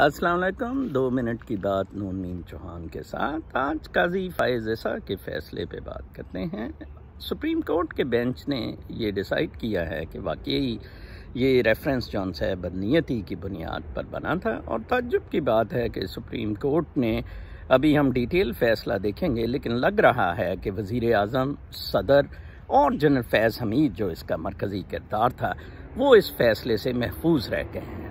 असलकम दो मिनट की बात नून चौहान के साथ आज काजी फायज ऐसा के फैसले पे बात करते हैं सुप्रीम कोर्ट के बेंच ने ये डिसाइड किया है कि वाकई ये रेफरेंस जॉन है बदनीयती की बुनियाद पर बना था और तजुब की बात है कि सुप्रीम कोर्ट ने अभी हम डिटेल फैसला देखेंगे लेकिन लग रहा है कि वज़ी अजम सदर और जनरल फैज़ हमीद जो इसका मरकज़ी किरदार था वो इस फैसले से महफूज रह गए हैं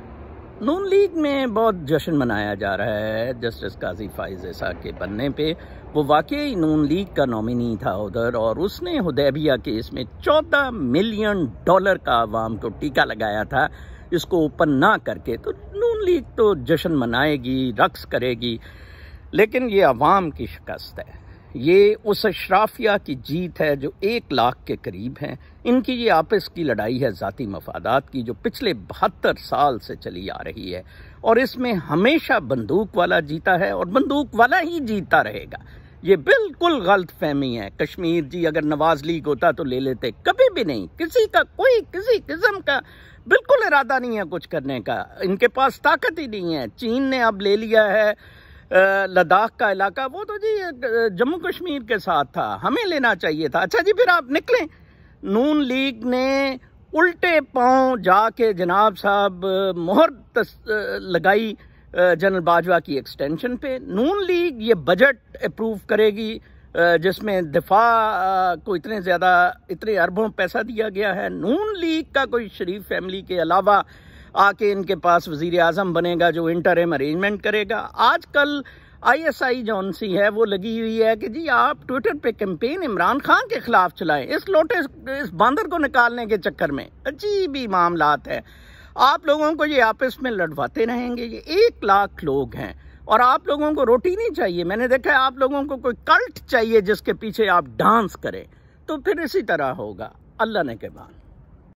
नून लीग में बहुत जश्न मनाया जा रहा है जस्टिस काजी फाइज ऐसा के बनने पे वो वाकई नून लीग का नॉमिनी था उधर और उसने हदैबिया केस में 14 मिलियन डॉलर का आवाम को टीका लगाया था इसको ओपन ना करके तो नून लीग तो जश्न मनाएगी रक्स करेगी लेकिन ये आवाम की शिकस्त है ये उस अशराफिया की जीत है जो एक लाख के करीब हैं इनकी ये आपस की लड़ाई है ज़ाती मफादात की जो पिछले बहत्तर साल से चली आ रही है और इसमें हमेशा बंदूक वाला जीता है और बंदूक वाला ही जीता रहेगा ये बिल्कुल गलत फहमी है कश्मीर जी अगर नवाज लीग होता तो ले लेते कभी भी नहीं किसी का कोई किसी किस्म का बिल्कुल इरादा नहीं है कुछ करने का इनके पास ताकत ही नहीं है चीन ने अब ले लिया है लद्दाख का इलाका वो तो जी जम्मू कश्मीर के साथ था हमें लेना चाहिए था अच्छा जी फिर आप निकलें नून लीग ने उल्टे पाँव जाके जनाब साहब मोहर लगाई जनरल बाजवा की एक्सटेंशन पे नून लीग ये बजट अप्रूव करेगी जिसमें दिफा को इतने ज़्यादा इतने अरबों पैसा दिया गया है नून लीग का कोई शरीफ फैमिली के अलावा आके इनके पास वजीर अजम बनेगा जो इंटरम अरेंजमेंट करेगा आजकल आईएसआई जौन सी है वो लगी हुई है कि जी आप ट्विटर पे कैंपेन इमरान खान के खिलाफ चलाएं इस लोटे इस बंदर को निकालने के चक्कर में अजीब ही मामलात है आप लोगों को ये आपस में लड़वाते रहेंगे ये एक लाख लोग हैं और आप लोगों को रोटी नहीं चाहिए मैंने देखा है आप लोगों को कोई कल्ट चाहिए जिसके पीछे आप डांस करें तो फिर इसी तरह होगा अल्लाह ने के बाद